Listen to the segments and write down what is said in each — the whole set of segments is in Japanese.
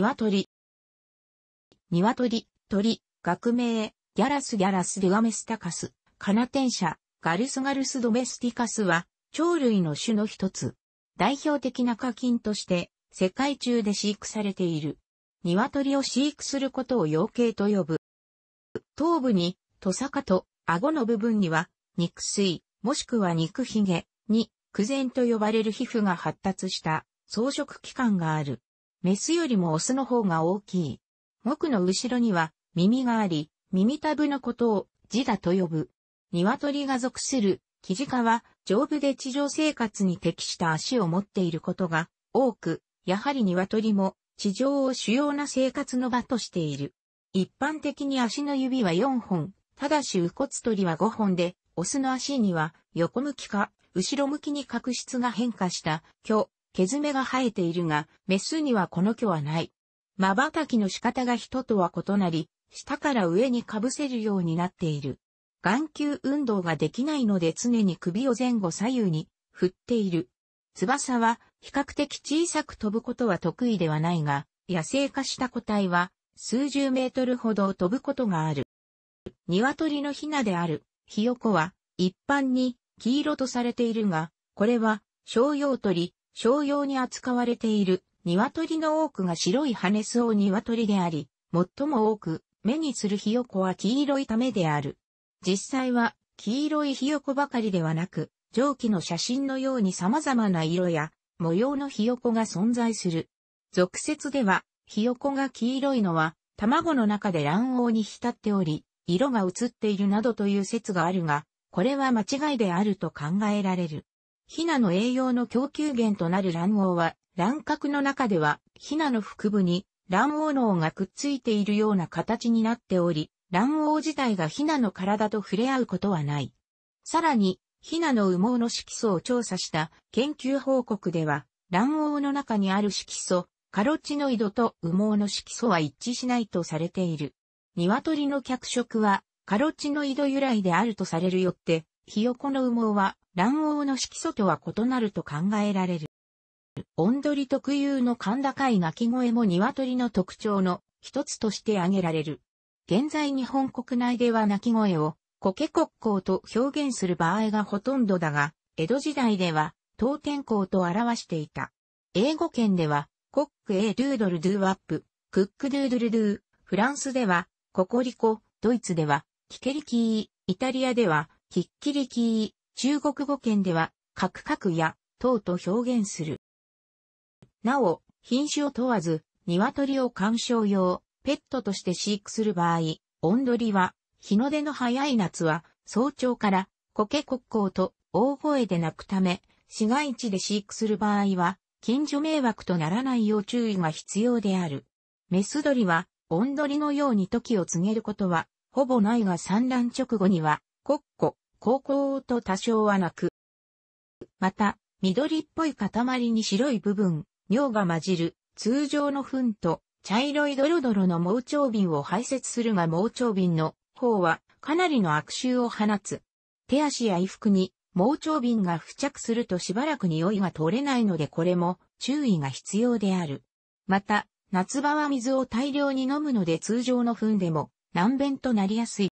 鶏。鶏、鳥、学名、ギャラスギャラスデュアメスタカス、カナテンシャ、ガルスガルスドメスティカスは、鳥類の種の一つ。代表的な課金として、世界中で飼育されている。鶏を飼育することを養鶏と呼ぶ。頭部に、トサカと、顎の部分には、肉水、もしくは肉ひげに、クゼンと呼ばれる皮膚が発達した装飾器官がある。メスよりもオスの方が大きい。木の後ろには耳があり、耳たぶのことをジダと呼ぶ。鶏が属するキジカは丈夫で地上生活に適した足を持っていることが多く、やはり鶏も地上を主要な生活の場としている。一般的に足の指は4本、ただし右骨取りは5本で、オスの足には横向きか後ろ向きに角質が変化した巨毛爪が生えているが、メスにはこの毛はない。瞬きの仕方が人とは異なり、下から上に被せるようになっている。眼球運動ができないので常に首を前後左右に振っている。翼は比較的小さく飛ぶことは得意ではないが、野生化した個体は数十メートルほど飛ぶことがある。鶏のヒナである、ヒヨコは一般に黄色とされているが、これは小用鳥、商用に扱われている鶏の多くが白い羽巣を鶏であり、最も多く目にするひよこは黄色いためである。実際は黄色いひよこばかりではなく、蒸気の写真のように様々な色や模様のひよこが存在する。俗説では、ひよこが黄色いのは、卵の中で卵黄に浸っており、色が映っているなどという説があるが、これは間違いであると考えられる。ヒナの栄養の供給源となる卵黄は、卵殻の中では、ヒナの腹部に卵黄脳がくっついているような形になっており、卵黄自体がヒナの体と触れ合うことはない。さらに、ヒナの羽毛の色素を調査した研究報告では、卵黄の中にある色素、カロチノイドと羽毛の色素は一致しないとされている。鶏の脚色は、カロチノイド由来であるとされるよって、ヒヨコの羽毛は卵黄の色素とは異なると考えられる。オンドリ特有の甲高い鳴き声も鶏の特徴の一つとして挙げられる。現在日本国内では鳴き声をコケ国交と表現する場合がほとんどだが、江戸時代では当天候と表していた。英語圏ではコックエードゥードルドゥワップ、クックドゥードルドゥフランスではココリコ、ドイツではキケリキー、イタリアではひっきりきー、中国語圏では、カクカクや、等と表現する。なお、品種を問わず、鶏を観賞用、ペットとして飼育する場合、温りは、日の出の早い夏は、早朝から、コケ国交と大声で鳴くため、市街地で飼育する場合は、近所迷惑とならないよう注意が必要である。メス鳥は、温鳥のように時を告げることは、ほぼないが産卵直後には、コッコ、高校と多少はなく。また、緑っぽい塊に白い部分、尿が混じる、通常の糞と、茶色いドロドロの盲腸瓶を排泄するが盲腸瓶の方はかなりの悪臭を放つ。手足や衣服に盲腸瓶が付着するとしばらく匂いが取れないのでこれも注意が必要である。また、夏場は水を大量に飲むので通常の糞でも難便となりやすい。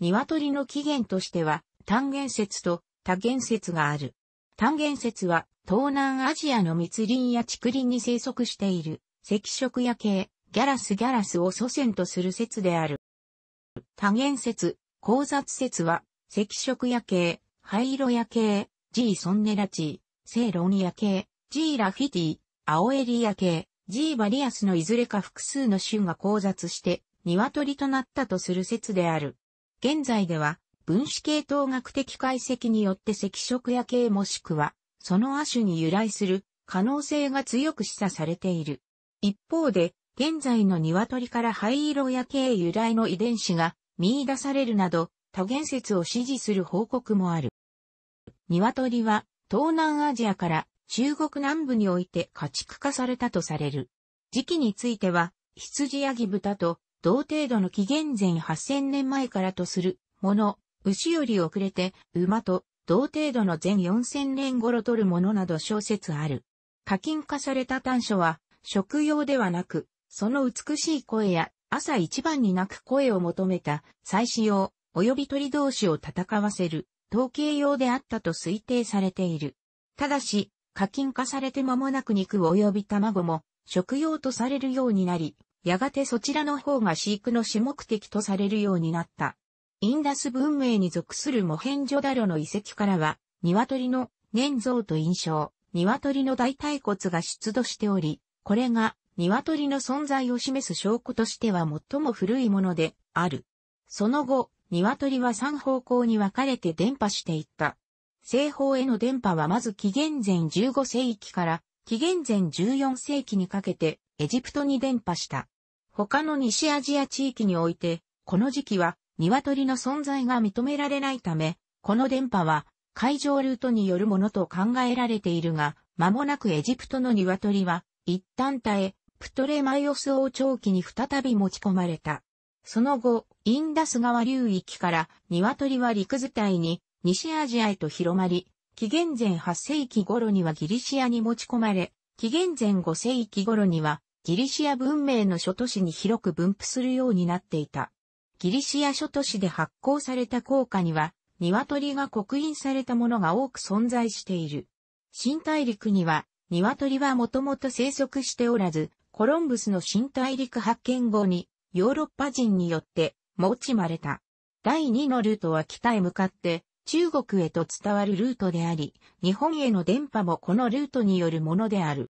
鶏の起源としては、単元説と多元説がある。単元説は、東南アジアの密林や竹林に生息している、赤色夜系、ギャラスギャラスを祖先とする説である。多元説、交雑説は、赤色夜系、灰色夜系、G ソンネラチー、セイロン夜系、G ラフィティ、青エリ夜系、G バリアスのいずれか複数の種が交雑して、鶏となったとする説である。現在では、分子系統学的解析によって赤色野系もしくは、その亜種に由来する可能性が強く示唆されている。一方で、現在の鶏から灰色野系由来の遺伝子が見出されるなど、多元説を支持する報告もある。鶏は東南アジアから中国南部において家畜化されたとされる。時期については、羊やギ豚と同程度の紀元前8000年前からとするもの、牛より遅れて馬と同程度の前4000年頃取るものなど小説ある。課金化された短所は食用ではなく、その美しい声や朝一番に鳴く声を求めた祭祀用及び鳥同士を戦わせる統計用であったと推定されている。ただし、課金化されて間もなく肉及び卵も食用とされるようになり、やがてそちらの方が飼育の主目的とされるようになった。インダス文明に属するモヘンジョダロの遺跡からは、鶏の粘像と印象、鶏の大腿骨が出土しており、これが鶏の存在を示す証拠としては最も古いものである。その後、鶏は3方向に分かれて伝播していった。西方への伝播はまず紀元前15世紀から紀元前14世紀にかけてエジプトに伝播した。他の西アジア地域において、この時期は鶏の存在が認められないため、この電波は海上ルートによるものと考えられているが、間もなくエジプトの鶏は一旦耐え、プトレマイオス王朝期に再び持ち込まれた。その後、インダス川流域から鶏は陸伝いに西アジアへと広まり、紀元前8世紀頃にはギリシアに持ち込まれ、紀元前5世紀頃にはギリシア文明の諸都市に広く分布するようになっていた。ギリシア諸都市で発行された硬貨には、鶏が刻印されたものが多く存在している。新大陸には、鶏はもともと生息しておらず、コロンブスの新大陸発見後に、ヨーロッパ人によって、持ちまれた。第二のルートは北へ向かって、中国へと伝わるルートであり、日本への電波もこのルートによるものである。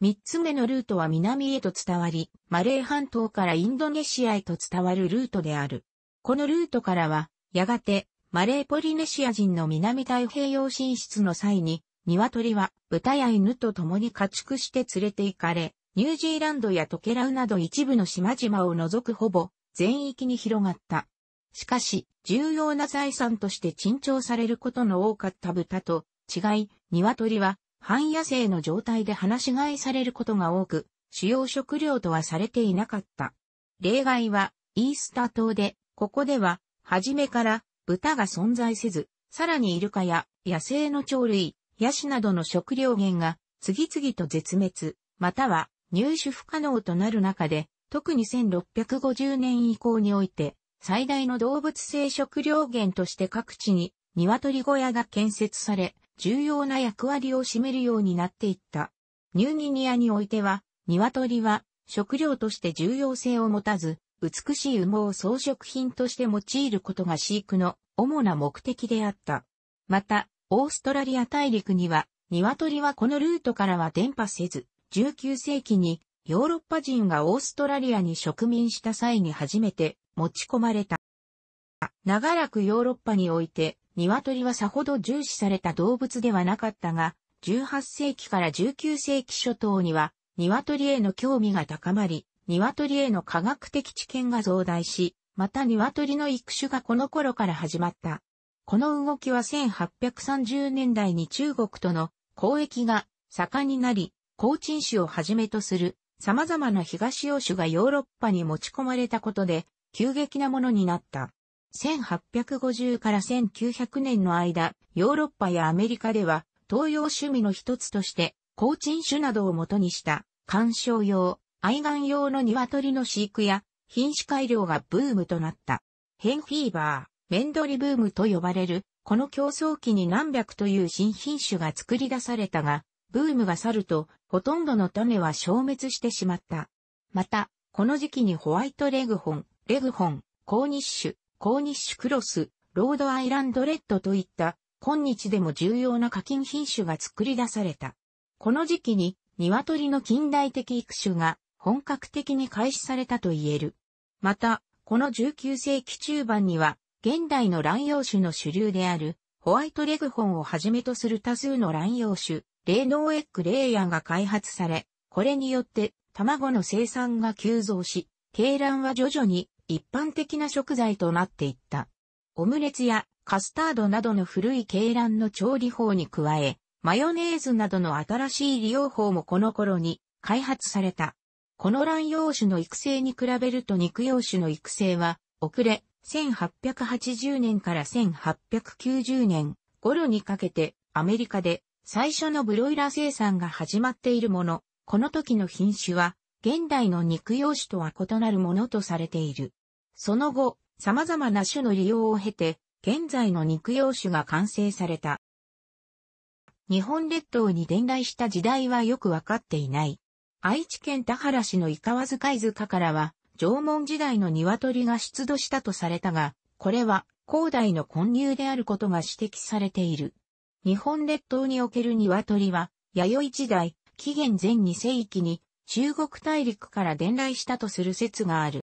三つ目のルートは南へと伝わり、マレー半島からインドネシアへと伝わるルートである。このルートからは、やがて、マレーポリネシア人の南太平洋進出の際に、鶏は豚や犬と共に家畜して連れて行かれ、ニュージーランドやトケラウなど一部の島々を除くほぼ全域に広がった。しかし、重要な財産として珍重されることの多かった豚と違い、鶏は半野生の状態で放し飼いされることが多く、主要食料とはされていなかった。例外は、イースター島で、ここでは、初めから豚が存在せず、さらにイルカや野生の鳥類、ヤシなどの食料源が次々と絶滅、または入手不可能となる中で、特に1650年以降において、最大の動物性食料源として各地に鶏小屋が建設され、重要な役割を占めるようになっていった。ニューギニアにおいては、鶏は食料として重要性を持たず、美しい羽毛を装飾品として用いることが飼育の主な目的であった。また、オーストラリア大陸には、鶏はこのルートからは伝播せず、19世紀にヨーロッパ人がオーストラリアに植民した際に初めて持ち込まれた。長らくヨーロッパにおいて鶏はさほど重視された動物ではなかったが、18世紀から19世紀初頭には、鶏への興味が高まり、鶏への科学的知見が増大し、また鶏の育種がこの頃から始まった。この動きは1830年代に中国との交易が盛んになり、高鎮種をはじめとする様々な東洋種がヨーロッパに持ち込まれたことで、急激なものになった。1850から1900年の間、ヨーロッパやアメリカでは、東洋趣味の一つとして、高鎮種などを元にした、観賞用、愛玩用の鶏の飼育や、品種改良がブームとなった。ヘンフィーバー、メンドリブームと呼ばれる、この競争期に何百という新品種が作り出されたが、ブームが去ると、ほとんどの種は消滅してしまった。また、この時期にホワイトレグホン、レグホン、高シュ、コーニッシュクロス、ロードアイランドレッドといった、今日でも重要な課金品種が作り出された。この時期に、鶏の近代的育種が本格的に開始されたと言える。また、この19世紀中盤には、現代の乱用種の主流である、ホワイトレグホンをはじめとする多数の乱用種、レーノーエッグレイヤーが開発され、これによって卵の生産が急増し、鶏卵は徐々に一般的な食材となっていった。オムレツやカスタードなどの古い鶏卵の調理法に加え、マヨネーズなどの新しい利用法もこの頃に開発された。この卵用種の育成に比べると肉用種の育成は遅れ、1880年から1890年頃にかけてアメリカで最初のブロイラー生産が始まっているもの、この時の品種は現代の肉用種とは異なるものとされている。その後、様々な種の利用を経て、現在の肉用種が完成された。日本列島に伝来した時代はよくわかっていない。愛知県田原市の伊川イズ塚からは、縄文時代の鶏が出土したとされたが、これは、広大の混入であることが指摘されている。日本列島における鶏は、弥生時代、紀元前2世紀に、中国大陸から伝来したとする説がある。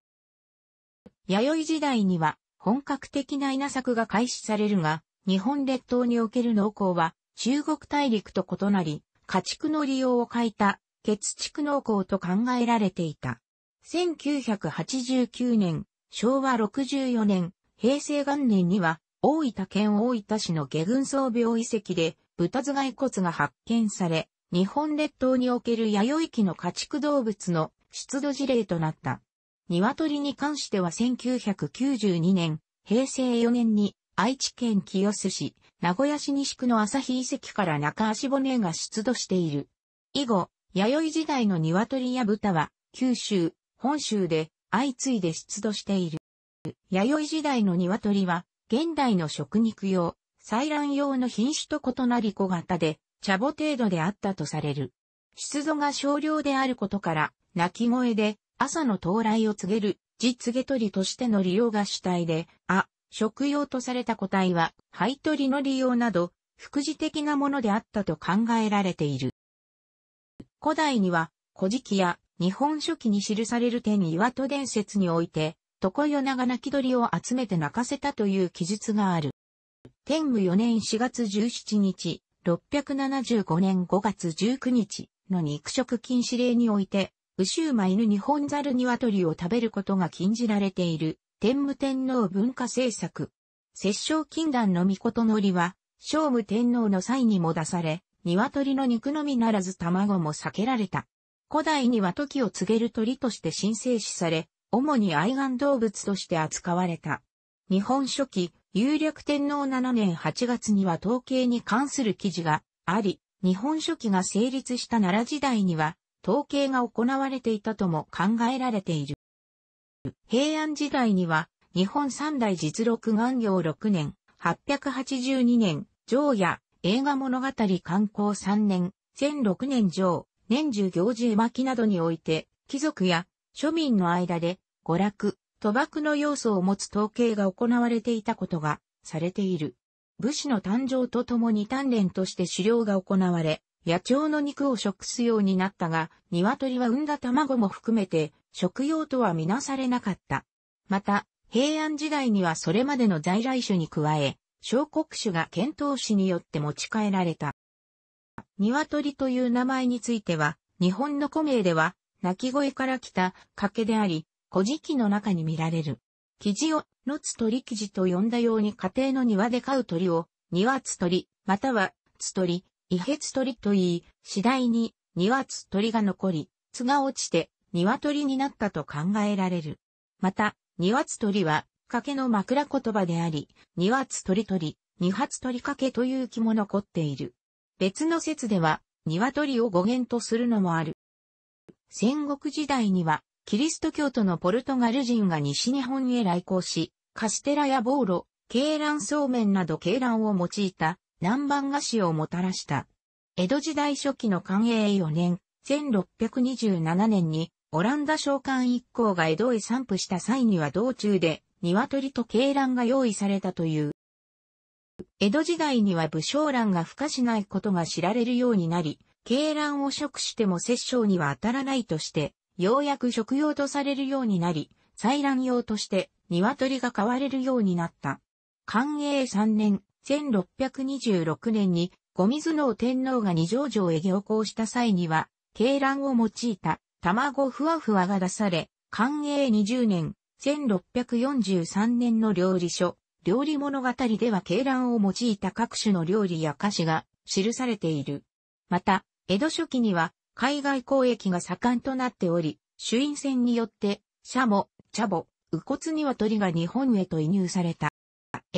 弥生時代には本格的な稲作が開始されるが、日本列島における農耕は中国大陸と異なり、家畜の利用を欠いた、血畜農耕と考えられていた。1989年、昭和64年、平成元年には、大分県大分市の下軍草病遺跡で、豚頭蓋骨が発見され、日本列島における弥生期の家畜動物の出土事例となった。鶏に関しては1992年、平成4年に愛知県清須市、名古屋市西区の朝日遺跡から中足骨が出土している。以後、弥生時代の鶏や豚は、九州、本州で相次いで出土している。弥生時代の鶏は、現代の食肉用、採卵用の品種と異なり小型で、茶母程度であったとされる。出土が少量であることから、鳴き声で、朝の到来を告げる、実下取りとしての利用が主体で、あ、食用とされた個体は、灰取りの利用など、副次的なものであったと考えられている。古代には、古事記や日本書紀に記される天岩戸伝説において、床夜長泣き鳥を集めて泣かせたという記述がある。天武4年4月17日、675年5月19日の肉食禁止令において、ウシュ犬日本猿鶏を食べることが禁じられている、天武天皇文化政策。摂政禁断の御事のりは、聖武天皇の際にも出され、鶏の肉のみならず卵も避けられた。古代には時を告げる鳥として神聖視され、主に愛玩動物として扱われた。日本初期、有略天皇7年8月には統計に関する記事があり、日本初期が成立した奈良時代には、統計が行われていたとも考えられている。平安時代には、日本三大実録元行6年、882年、上や映画物語観光3年、1006年上、年中行事絵巻などにおいて、貴族や庶民の間で、娯楽、賭博の要素を持つ統計が行われていたことが、されている。武士の誕生とともに鍛錬として狩猟が行われ、野鳥の肉を食すようになったが、鶏は産んだ卵も含めて、食用とはみなされなかった。また、平安時代にはそれまでの在来種に加え、小国種が遣唐使によって持ち帰られた。鶏という名前については、日本の古名では、鳴き声から来た賭けであり、古事記の中に見られる。生地を、のつ鳥生地と呼んだように家庭の庭で飼う鳥を、庭つ鳥、または、つ鳥、異別鳥と言い、次第に二発鳥が残り、津が落ちて鶏になったと考えられる。また、二発鳥は、かけの枕言葉であり、二発鳥鳥、二発鳥かけという気も残っている。別の説では、鶏を語源とするのもある。戦国時代には、キリスト教徒のポルトガル人が西日本へ来航し、カステラやボーロ、鶏卵そうめんなど鶏卵を用いた南蛮菓子をもたらした。江戸時代初期の寛永4年、1627年に、オランダ召喚一行が江戸へ散布した際には道中で、鶏と鶏卵が用意されたという。江戸時代には武将卵が孵化しないことが知られるようになり、鶏卵を食しても殺生には当たらないとして、ようやく食用とされるようになり、採卵用として鶏が飼われるようになった。寛永3年、1626年に、後水能天皇が二条城へ行幸した際には、鶏卵を用いた卵ふわふわが出され、寛永20年、1643年の料理書、料理物語では鶏卵を用いた各種の料理や菓子が記されている。また、江戸初期には海外交易が盛んとなっており、朱印船によって、シャモ、チャボ、ウコツニワトリが日本へと移入された。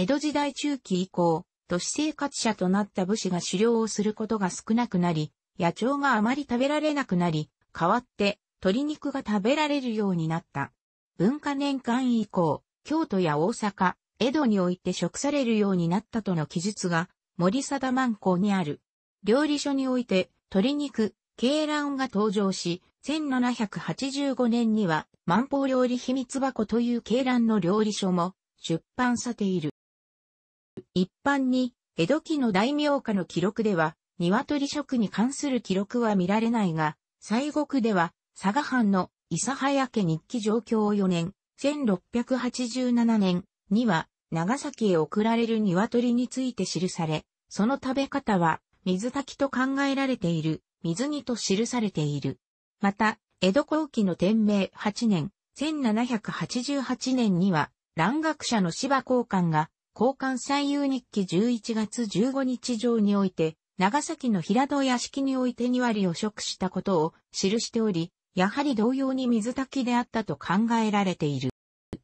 江戸時代中期以降、都市生活者となった武士が狩猟をすることが少なくなり、野鳥があまり食べられなくなり、代わって鶏肉が食べられるようになった。文化年間以降、京都や大阪、江戸において食されるようになったとの記述が森貞万港にある。料理書において鶏肉、鶏卵が登場し、1785年には万宝料理秘密箱という鶏卵の料理書も出版されている。一般に、江戸期の大名家の記録では、鶏食に関する記録は見られないが、西国では、佐賀藩の諫早家日記状況を4年、1687年には、長崎へ送られる鶏について記され、その食べ方は、水炊きと考えられている、水煮と記されている。また、江戸後期の天明8年、1788年には、蘭学者の芝交換が、交換最優日記11月15日上において、長崎の平戸屋敷において2割を食したことを記しており、やはり同様に水炊きであったと考えられている。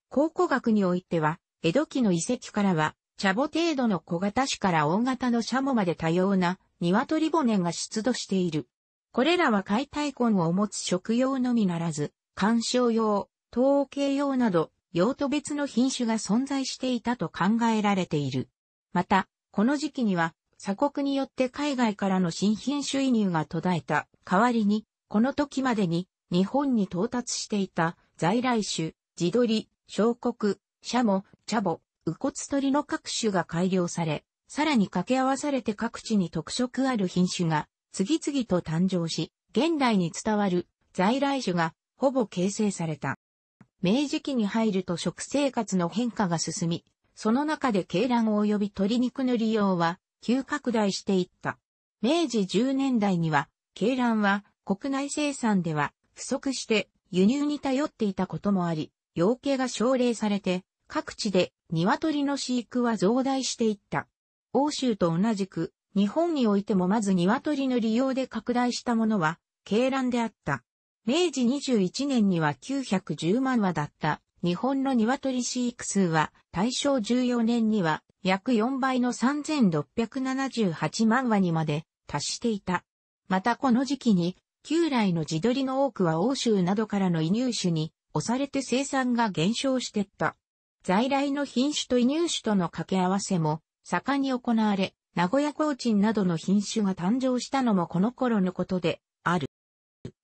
考古学においては、江戸期の遺跡からは、茶母程度の小型種から大型のシャモまで多様な鶏骨が出土している。これらは解体根を持つ食用のみならず、観賞用、統計用など用途別の品種が存在していたと考えられている。また、この時期には、鎖国によって海外からの新品種移入が途絶えた代わりに、この時までに日本に到達していた在来種、地鶏、小国、シャモ、チャボ、ウコツ鳥の各種が改良され、さらに掛け合わされて各地に特色ある品種が次々と誕生し、現代に伝わる在来種がほぼ形成された。明治期に入ると食生活の変化が進み、その中で鶏卵及び鶏肉の利用は急拡大していった。明治10年代には、鶏卵は国内生産では不足して輸入に頼っていたこともあり、養鶏が奨励されて、各地で鶏の飼育は増大していった。欧州と同じく、日本においてもまず鶏の利用で拡大したものは、鶏卵であった。明治21年には910万羽だった日本の鶏飼育数は大正14年には約4倍の3678万羽にまで達していた。またこの時期に旧来の地鶏の多くは欧州などからの移入種に押されて生産が減少してった。在来の品種と移入種との掛け合わせも盛んに行われ、名古屋コーチンなどの品種が誕生したのもこの頃のことで、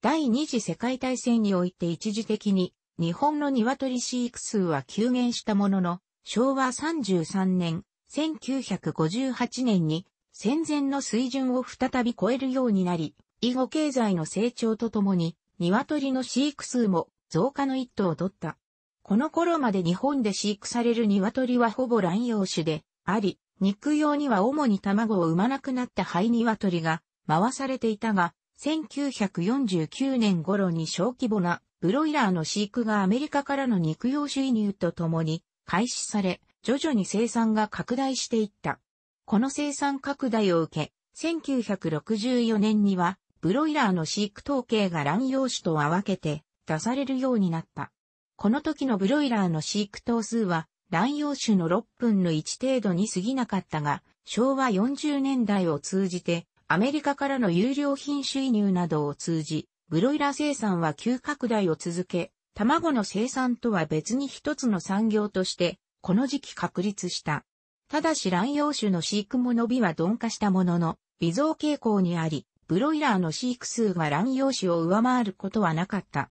第二次世界大戦において一時的に日本の鶏飼育数は急減したものの、昭和33年、1958年に戦前の水準を再び超えるようになり、以後経済の成長とともに、鶏の飼育数も増加の一途を取った。この頃まで日本で飼育される鶏はほぼ乱用種であり、肉用には主に卵を産まなくなった灰鶏が回されていたが、1949年頃に小規模なブロイラーの飼育がアメリカからの肉用種輸入とともに開始され、徐々に生産が拡大していった。この生産拡大を受け、1964年にはブロイラーの飼育統計が乱用種とは分けて出されるようになった。この時のブロイラーの飼育頭数は乱用種の6分の1程度に過ぎなかったが、昭和40年代を通じてアメリカからの有料品収入などを通じ、ブロイラー生産は急拡大を続け、卵の生産とは別に一つの産業として、この時期確立した。ただし卵用種の飼育も伸びは鈍化したものの、微増傾向にあり、ブロイラーの飼育数が卵用種を上回ることはなかった。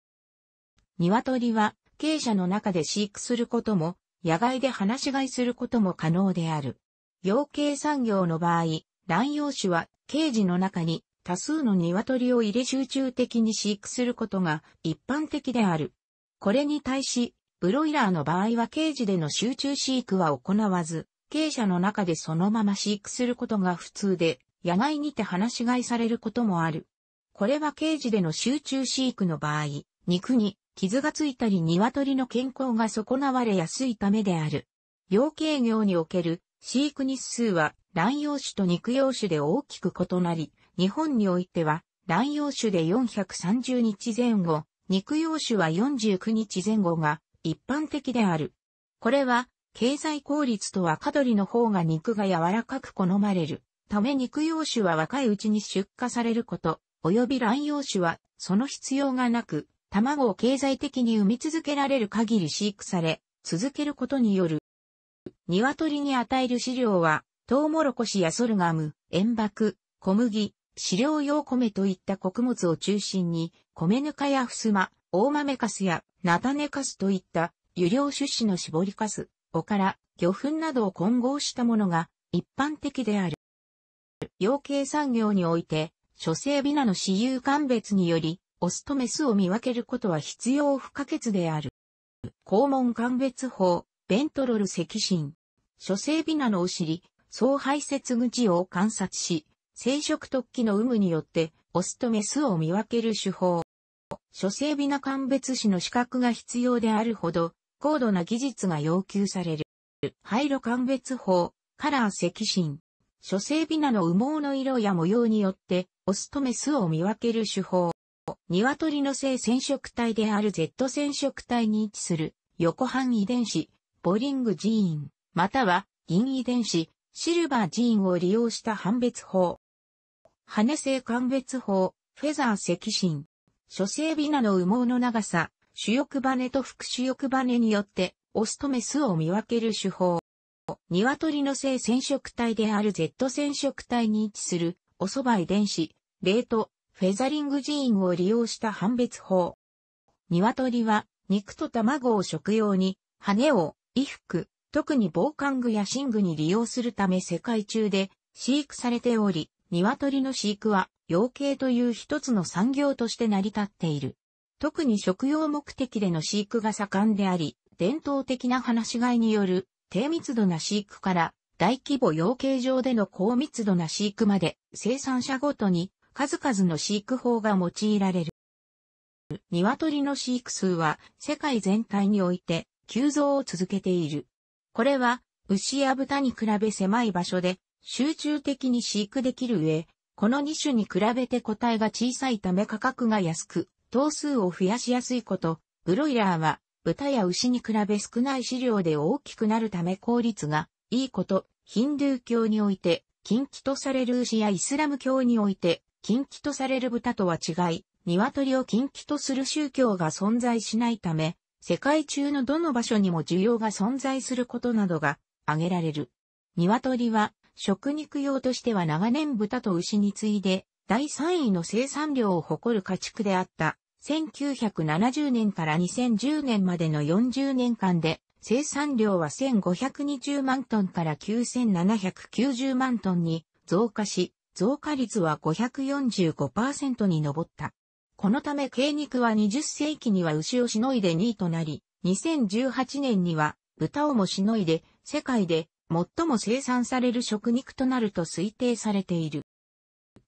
鶏は、鶏舎の中で飼育することも、野外で放し飼いすることも可能である。養鶏産業の場合、卵用種は、ケージの中に多数の鶏を入れ集中的に飼育することが一般的である。これに対し、ブロイラーの場合はケージでの集中飼育は行わず、鶏舎の中でそのまま飼育することが普通で、野外にて放し飼いされることもある。これはケージでの集中飼育の場合、肉に傷がついたり鶏の健康が損なわれやすいためである。養鶏業における飼育日数は卵用種と肉用種で大きく異なり、日本においては、卵用種で430日前後、肉用種は49日前後が一般的である。これは、経済効率と若りの方が肉が柔らかく好まれる。ため肉用種は若いうちに出荷されること、及び卵用種はその必要がなく、卵を経済的に産み続けられる限り飼育され、続けることによる。鶏に与える飼料はトウモロコシやソルガム、塩爆、小麦、飼料用米といった穀物を中心に、米ぬかやふすま、大豆かすや、菜種かすといった油量種子の絞りかす、おから、魚粉などを混合したものが一般的である。養鶏産業において、諸生ビナの私有鑑別により、オスとメスを見分けることは必要不可欠である。肛門鑑別法、ベントロル赤心。諸生ビナのお尻、総排泄口を観察し、生殖突起の有無によって、オスとメスを見分ける手法。諸性ビナ鑑別士の資格が必要であるほど、高度な技術が要求される。廃炉鑑別法、カラー赤心。諸性ビナの羽毛の色や模様によって、オスとメスを見分ける手法。鶏の性染色体である Z 染色体に位置する横半遺伝子、ボリングジーン、または銀遺伝子、シルバージーンを利用した判別法。羽性鑑別法、フェザー赤心。諸生ビナの羽毛の長さ、主翼羽と副主翼羽によって、オスとメスを見分ける手法。鶏の性染色体である Z 染色体に位置する、おそば遺伝子、レート、フェザリングジーンを利用した判別法。鶏は、肉と卵を食用に、羽を、衣服、特に防寒具や寝具に利用するため世界中で飼育されており、鶏の飼育は養鶏という一つの産業として成り立っている。特に食用目的での飼育が盛んであり、伝統的な放し飼いによる低密度な飼育から大規模養鶏場での高密度な飼育まで生産者ごとに数々の飼育法が用いられる。鶏の飼育数は世界全体において急増を続けている。これは、牛や豚に比べ狭い場所で、集中的に飼育できる上、この2種に比べて個体が小さいため価格が安く、頭数を増やしやすいこと、ブロイラーは、豚や牛に比べ少ない飼料で大きくなるため効率がいいこと、ヒンドゥー教において、近畿とされる牛やイスラム教において、近畿とされる豚とは違い、鶏を近畿とする宗教が存在しないため、世界中のどの場所にも需要が存在することなどが挙げられる。鶏は食肉用としては長年豚と牛に次いで第3位の生産量を誇る家畜であった。1970年から2010年までの40年間で生産量は1520万トンから9790万トンに増加し、増加率は545%に上った。このため鶏肉は20世紀には牛をしのいで2位となり、2018年には豚をもしのいで世界で最も生産される食肉となると推定されている。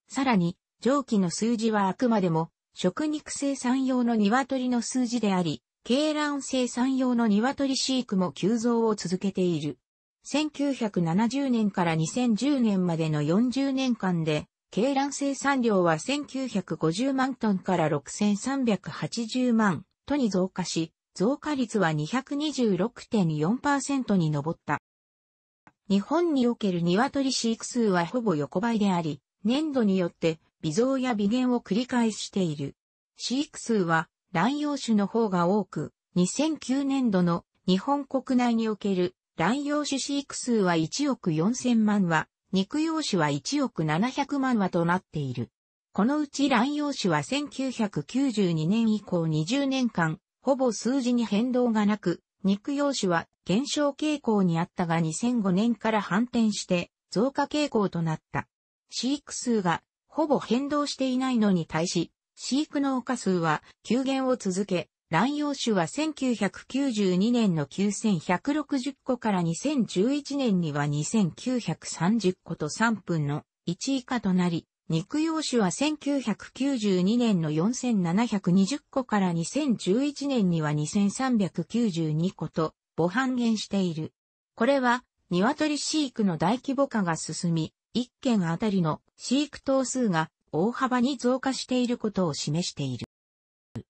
さらに、上記の数字はあくまでも食肉生産用の鶏の数字であり、鶏卵生産用の鶏飼育も急増を続けている。1970年から2010年までの40年間で、鶏卵生産量は1950万トンから6380万トに増加し、増加率は226.4%に上った。日本における鶏飼育数はほぼ横ばいであり、年度によって微増や微減を繰り返している。飼育数は卵用種の方が多く、2009年度の日本国内における卵用種飼育数は1億4000万羽、肉用紙は1億700万羽となっている。このうち卵用紙は1992年以降20年間、ほぼ数字に変動がなく、肉用紙は減少傾向にあったが2005年から反転して増加傾向となった。飼育数がほぼ変動していないのに対し、飼育農家数は急減を続け、乱用種は1992年の9160個から2011年には2930個と3分の1以下となり、肉用種は1992年の4720個から2011年には2392個と、母半減している。これは、鶏飼育の大規模化が進み、1件あたりの飼育頭数が大幅に増加していることを示している。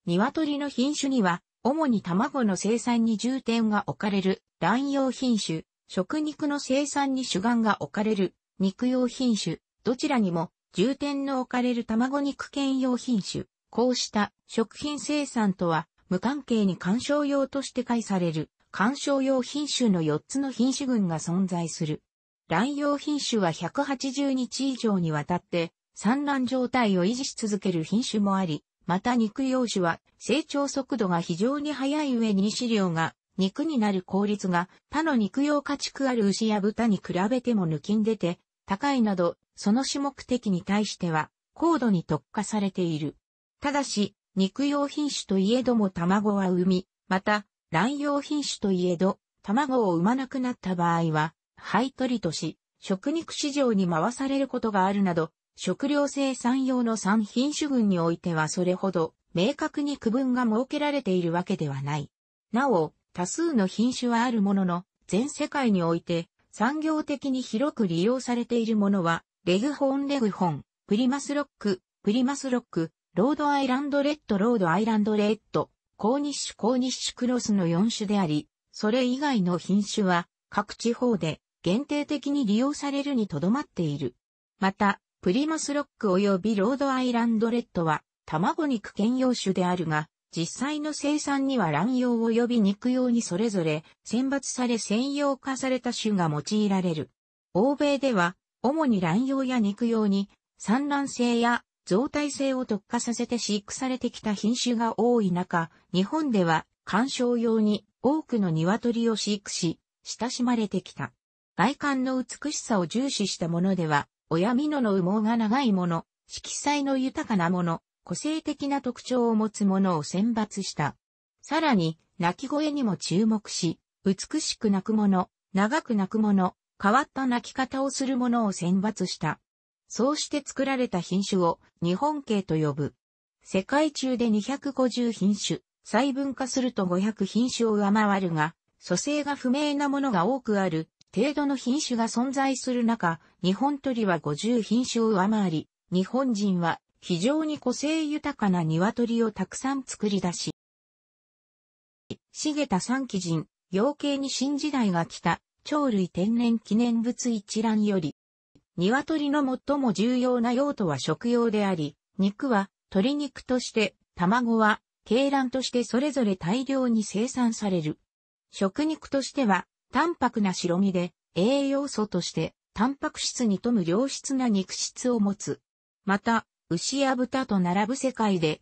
鶏の品種には、主に卵の生産に重点が置かれる卵用品種、食肉の生産に主眼が置かれる肉用品種、どちらにも重点の置かれる卵肉兼用品種。こうした食品生産とは無関係に干渉用として介される干渉用品種の4つの品種群が存在する。卵用品種は180日以上にわたって産卵状態を維持し続ける品種もあり、また肉用種は成長速度が非常に速い上に飼料が肉になる効率が他の肉用家畜ある牛や豚に比べても抜きん出て高いなど、その種目的に対しては高度に特化されている。ただし、肉用品種といえども卵は産み、また卵用品種といえど卵を産まなくなった場合は、廃取りとし、食肉市場に回されることがあるなど、食料生産用の3品種群においてはそれほど明確に区分が設けられているわけではない。なお、多数の品種はあるものの、全世界において産業的に広く利用されているものは、レグホーンレグホン、プリマスロック、プリマスロック、ロードアイランドレッドロードアイランドレッド、コーニッシュコーニッシュクロスの4種であり、それ以外の品種は各地方で限定的に利用されるにとどまっている。また、プリマスロック及びロードアイランドレッドは卵肉兼用種であるが、実際の生産には卵用及び肉用にそれぞれ選抜され専用化された種が用いられる。欧米では主に卵用や肉用に産卵性や増体性を特化させて飼育されてきた品種が多い中、日本では観賞用に多くの鶏を飼育し、親しまれてきた。外観の美しさを重視したものでは、親美濃の羽毛が長いもの、色彩の豊かなもの、個性的な特徴を持つものを選抜した。さらに、鳴き声にも注目し、美しく鳴くもの、長く鳴くもの、変わった鳴き方をするものを選抜した。そうして作られた品種を日本系と呼ぶ。世界中で250品種、細分化すると500品種を上回るが、蘇生が不明なものが多くある、程度の品種が存在する中、日本鳥は50品種を上回り、日本人は非常に個性豊かな鶏をたくさん作り出し、茂田三鬼人、養鶏に新時代が来た、鳥類天然記念物一覧より、鶏の最も重要な用途は食用であり、肉は鶏肉として、卵は鶏卵としてそれぞれ大量に生産される。食肉としては、淡白な白身で、栄養素として、タンパク質に富む良質な肉質を持つ。また、牛や豚と並ぶ世界で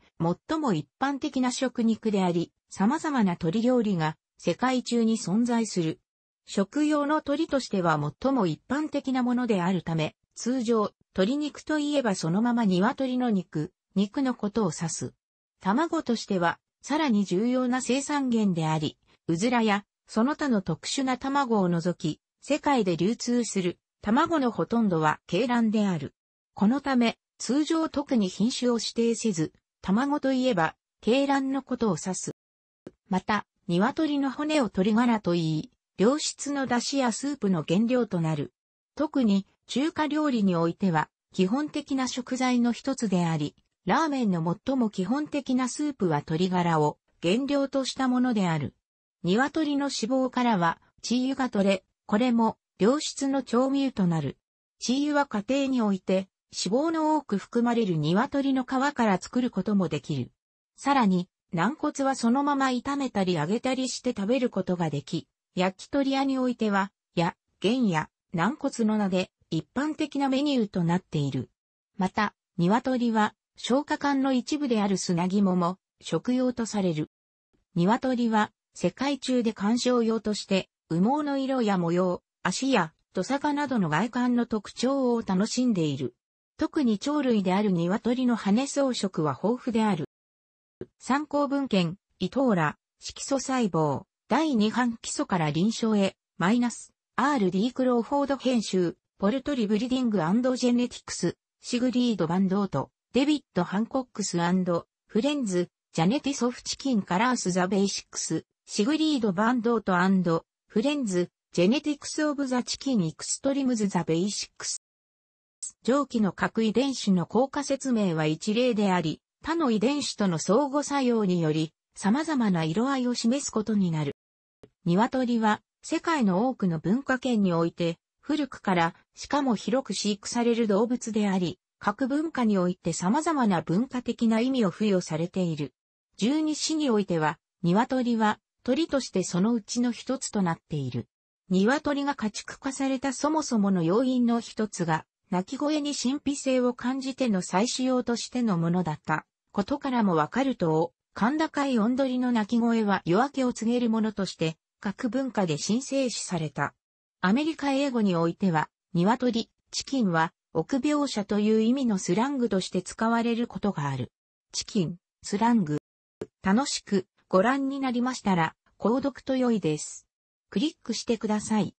最も一般的な食肉であり、様々な鳥料理が世界中に存在する。食用の鳥としては最も一般的なものであるため、通常、鶏肉といえばそのまま鶏の肉、肉のことを指す。卵としては、さらに重要な生産源であり、うずらや、その他の特殊な卵を除き、世界で流通する卵のほとんどは鶏卵である。このため、通常特に品種を指定せず、卵といえば、鶏卵のことを指す。また、鶏の骨を鶏ガラと言い、良質の出汁やスープの原料となる。特に、中華料理においては、基本的な食材の一つであり、ラーメンの最も基本的なスープは鶏ガラを原料としたものである。鶏の脂肪からは、チー油が取れ、これも良質の調味油となる。チー油は家庭において、脂肪の多く含まれる鶏の皮から作ることもできる。さらに、軟骨はそのまま炒めたり揚げたりして食べることができ、焼き鳥屋においては、や、原や、軟骨の名で、一般的なメニューとなっている。また、鶏は、消化管の一部である砂肝も、食用とされる。鶏は、世界中で観賞用として、羽毛の色や模様、足や土サかなどの外観の特徴を楽しんでいる。特に鳥類である鶏の羽装飾は豊富である。参考文献、伊藤ら、色素細胞、第2版基礎から臨床へ、マイナス、R.D. クローフォード編集、ポルトリブリディングジェネティクス、シグリード・バンドート、デビッド・ハンコックスフレンズ、ジャネティソフチキン・カラース・ザ・ベーシックス、シグリード・バンドートフレンズ、ジェネティクス・オブ・ザ・チキン・エクストリムズ・ザ・ベ t シックス。上記の核遺伝子の効果説明は一例であり、他の遺伝子との相互作用により、様々な色合いを示すことになる。鶏は、世界の多くの文化圏において、古くから、しかも広く飼育される動物であり、各文化において様々な文化的な意味を付与されている。十二種においては、鶏は、鳥としてそのうちの一つとなっている。鶏が家畜化されたそもそもの要因の一つが、鳴き声に神秘性を感じての採取用としてのものだった。ことからもわかると、甲高い音鳥の鳴き声は夜明けを告げるものとして、各文化で神聖視された。アメリカ英語においては、鶏、チキンは、臆病者という意味のスラングとして使われることがある。チキン、スラング。楽しくご覧になりましたら、購読と良いです。クリックしてください。